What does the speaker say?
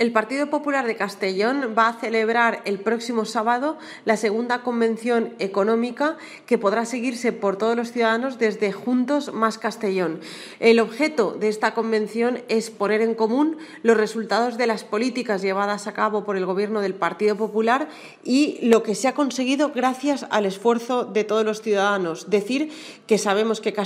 El Partido Popular de Castellón va a celebrar el próximo sábado la segunda convención económica que podrá seguirse por todos los ciudadanos desde Juntos más Castellón. El objeto de esta convención es poner en común los resultados de las políticas llevadas a cabo por el Gobierno del Partido Popular y lo que se ha conseguido gracias al esfuerzo de todos los ciudadanos. Decir que sabemos que Castellón